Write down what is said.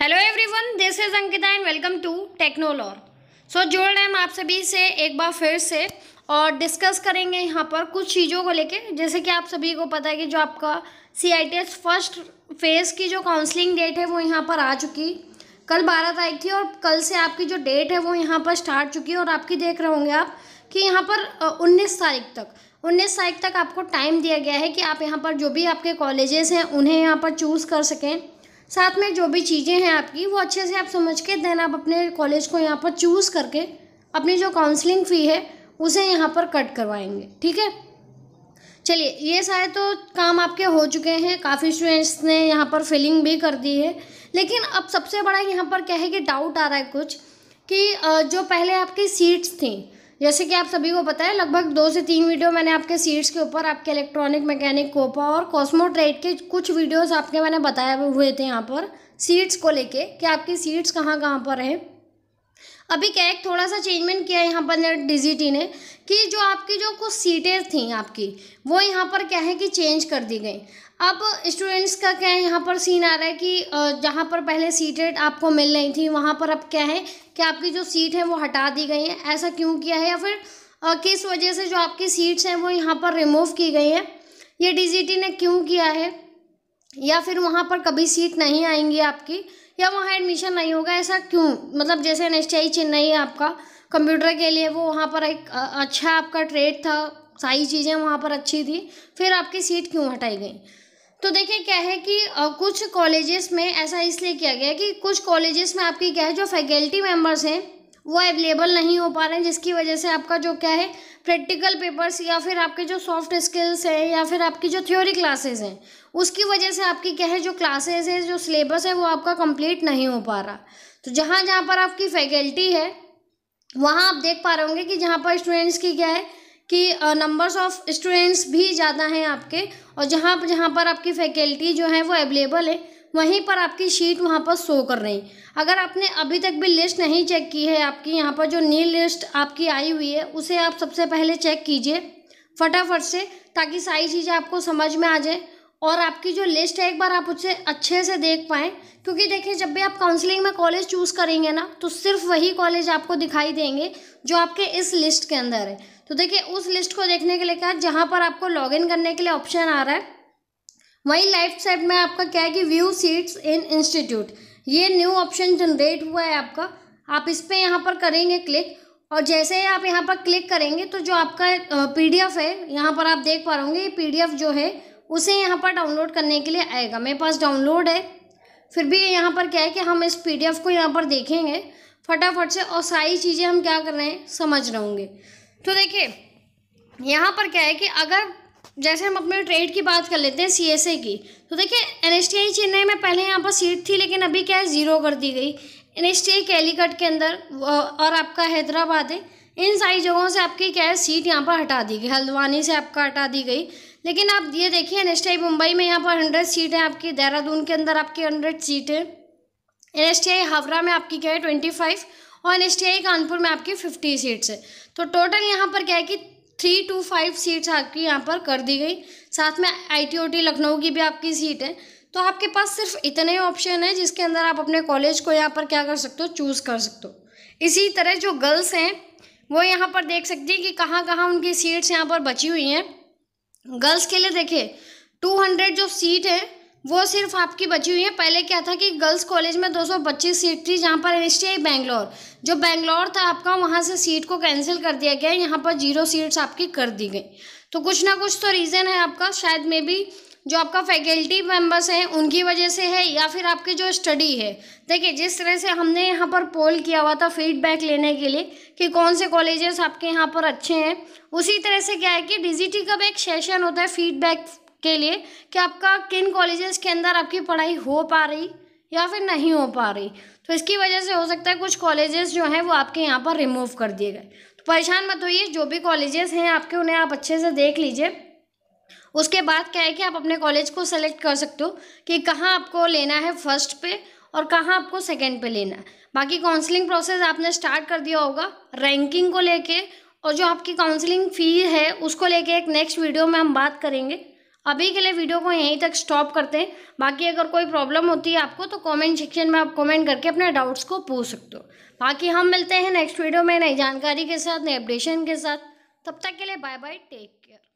hello everyone this is Ankita and welcome to Technolor so जोड़ रहे हम आप सभी से एक बार फिर से और डिस्कस करेंगे यहाँ पर कुछ चीज़ों को लेके जैसे कि आप सभी को पता है कि जो आपका C I T S first phase की जो काउंसलिंग डेट है वो यहाँ पर आ चुकी कल बारह तारीख थी और कल से आपकी जो डेट है वो यहाँ पर स्टार्ट चुकी है और आपकी देख रहे होंगे आप कि यहाँ पर उन्नीस तारीख तक उन्नीस तारीख तक आपको टाइम दिया गया है कि आप यहाँ पर जो भी आपके कॉलेजेस हैं उन्हें यहाँ पर चूज़ कर सकें साथ में जो भी चीज़ें हैं आपकी वो अच्छे से आप समझ के देन आप अपने कॉलेज को यहाँ पर चूज़ करके अपनी जो काउंसलिंग फ़ी है उसे यहाँ पर कट करवाएंगे ठीक है चलिए ये सारे तो काम आपके हो चुके हैं काफ़ी स्टूडेंट्स ने यहाँ पर फिलिंग भी कर दी है लेकिन अब सबसे बड़ा यहाँ पर क्या है कि डाउट आ रहा है कुछ कि जो पहले आपकी सीट्स थी जैसे कि आप सभी को पता है लगभग दो से तीन वीडियो मैंने आपके सीट्स के ऊपर आपके इलेक्ट्रॉनिक मैकेनिक कोपा और कॉस्मो ट्रेड के कुछ वीडियोस आपके मैंने बताए हुए थे यहाँ पर सीट्स को लेके कि आपकी सीट्स कहाँ कहाँ पर हैं अभी क्या एक थोड़ा सा चेंजमेंट किया यहाँ पर डिजिटी ने कि जो आपकी जो कुछ सीटें थी आपकी वो यहाँ पर क्या है कि चेंज कर दी गई अब स्टूडेंट्स का क्या है यहाँ पर सीन आ रहा है कि जहाँ पर पहले सीटें आपको मिल रही थी वहाँ पर अब क्या है कि आपकी जो सीट है वो हटा दी गई है ऐसा क्यों किया है या फिर किस वजह से जो आपकी सीट्स हैं वो यहाँ पर रिमूव की गई हैं ये डीजीटी ने क्यों किया है या फिर वहाँ पर कभी सीट नहीं आएंगी आपकी या वहाँ एडमिशन नहीं होगा ऐसा क्यों मतलब जैसे एन चेन्नई है आपका कंप्यूटर के लिए वो वहाँ पर एक अच्छा आपका ट्रेड था सारी चीज़ें वहाँ पर अच्छी थी फिर आपकी सीट क्यों हटाई गई तो देखिए क्या है कि कुछ कॉलेजेस में ऐसा इसलिए किया गया कि कुछ कॉलेजेस में आपकी क्या है जो फैकल्टी मेम्बर्स हैं वो अवेलेबल नहीं हो पा रहे हैं जिसकी वजह से आपका जो क्या है प्रैक्टिकल पेपर्स या फिर आपके जो सॉफ्ट स्किल्स हैं या फिर आपकी जो थ्योरी क्लासेस हैं उसकी वजह से आपकी क्या है जो क्लासेस है जो सिलेबस है वो आपका कंप्लीट नहीं हो पा रहा तो जहाँ जहाँ पर आपकी फैकल्टी है वहाँ आप देख पा रहे होंगे कि जहाँ पर स्टूडेंट्स की क्या है कि नंबर्स ऑफ स्टूडेंट्स भी ज़्यादा हैं आपके और जहाँ जहाँ पर आपकी फैकल्टी जो है वो अवेलेबल है वहीं पर आपकी शीट वहाँ पर शो कर रही अगर आपने अभी तक भी लिस्ट नहीं चेक की है आपकी यहाँ पर जो नील लिस्ट आपकी आई हुई है उसे आप सबसे पहले चेक कीजिए फटाफट से ताकि सारी चीज़ें आपको समझ में आ जाए और आपकी जो लिस्ट है एक बार आप उसे अच्छे से देख पाएँ क्योंकि देखिए जब भी आप काउंसलिंग में कॉलेज चूज़ करेंगे ना तो सिर्फ वही कॉलेज आपको दिखाई देंगे जो आपके इस लिस्ट के अंदर है तो देखिए उस लिस्ट को देखने के लिए कहा जहाँ पर आपको लॉगिन करने के लिए ऑप्शन आ रहा है वहीं लेफ्ट साइड में आपका क्या है कि व्यू सीट्स इन इंस्टीट्यूट ये न्यू ऑप्शन जनरेट हुआ है आपका आप इस पर यहाँ पर करेंगे क्लिक और जैसे ही आप यहाँ पर क्लिक करेंगे तो जो आपका पीडीएफ है यहाँ पर आप देख पा होंगे ये पीडीएफ जो है उसे यहाँ पर डाउनलोड करने के लिए आएगा मेरे पास डाउनलोड है फिर भी यहाँ पर क्या है कि हम इस पीडीएफ को यहाँ पर देखेंगे फटाफट से और सारी चीज़ें हम क्या कर रहे हैं समझ रहे होंगे तो देखिए यहाँ पर क्या है कि अगर जैसे हम अपने ट्रेड की बात कर लेते हैं ए की तो देखिए आई चेन्नई में पहले यहाँ पर सीट थी लेकिन अभी क्या है ज़ीरो कर दी गई आई कैलीकट के अंदर और आपका हैदराबाद है इन सारी जगहों से आपकी क्या है सीट यहाँ पर हटा दी गई हल्द्वानी से आपका हटा दी गई लेकिन आप ये देखिए एन मुंबई में यहाँ पर हंड्रेड सीट है आपकी देहरादून के अंदर आपकी हंड्रेड सीट है एन हावड़ा में आपकी क्या है ट्वेंटी फाइव और एन कानपुर में आपकी फिफ्टी सीट्स है तो टोटल यहाँ पर क्या है कि थ्री टू फाइव सीट्स आपकी यहाँ पर कर दी गई साथ में आईटीओटी लखनऊ की भी आपकी सीट है तो आपके पास सिर्फ इतने ऑप्शन है जिसके अंदर आप अपने कॉलेज को यहाँ पर क्या कर सकते हो चूज़ कर सकते हो इसी तरह जो गर्ल्स हैं वो यहाँ पर देख सकती है कि कहाँ कहाँ उनकी सीट्स यहाँ पर बची हुई हैं गर्ल्स के लिए देखिए टू हंड्रेड जो सीट है वो सिर्फ आपकी बची हुई है पहले क्या था कि गर्ल्स कॉलेज में 225 सीट थी जहाँ पर एन आई बैंगलोर जो बैंगलोर था आपका वहाँ से सीट को कैंसिल कर दिया गया यहाँ पर जीरो सीट्स आपकी कर दी गई तो कुछ ना कुछ तो रीज़न है आपका शायद मे बी जो आपका फैकल्टी मेंबर्स हैं उनकी वजह से है या फिर आपकी जो स्टडी है देखिए जिस तरह से हमने यहाँ पर पोल किया हुआ था फीडबैक लेने के लिए कि कौन से कॉलेजेस आपके यहाँ पर अच्छे हैं उसी तरह से क्या है कि डीजीटी का भी एक सेशन होता है फीडबैक के लिए कि आपका किन कॉलेजेस के अंदर आपकी पढ़ाई हो पा रही या फिर नहीं हो पा रही तो इसकी वजह से हो सकता है कुछ कॉलेजेस जो हैं वो आपके यहाँ पर रिमूव कर दिए गए तो परेशान मत होइए जो भी कॉलेजेस हैं आपके उन्हें आप अच्छे से देख लीजिए उसके बाद क्या है कि आप अपने कॉलेज को सेलेक्ट कर सकते हो कि कहाँ आपको लेना है फर्स्ट पे और कहाँ आपको सेकेंड पे लेना है बाकी काउंसलिंग प्रोसेस आपने स्टार्ट कर दिया होगा रैंकिंग को लेके और जो आपकी काउंसलिंग फ़ी है उसको लेके एक नेक्स्ट वीडियो में हम बात करेंगे अभी के लिए वीडियो को यहीं तक स्टॉप करते हैं बाकी अगर कोई प्रॉब्लम होती है आपको तो कमेंट सेक्शन में आप कमेंट करके अपने डाउट्स को पूछ सकते हो बाकी हम मिलते हैं नेक्स्ट वीडियो में नई जानकारी के साथ नए अपडेशन के साथ तब तक के लिए बाय बाय टेक केयर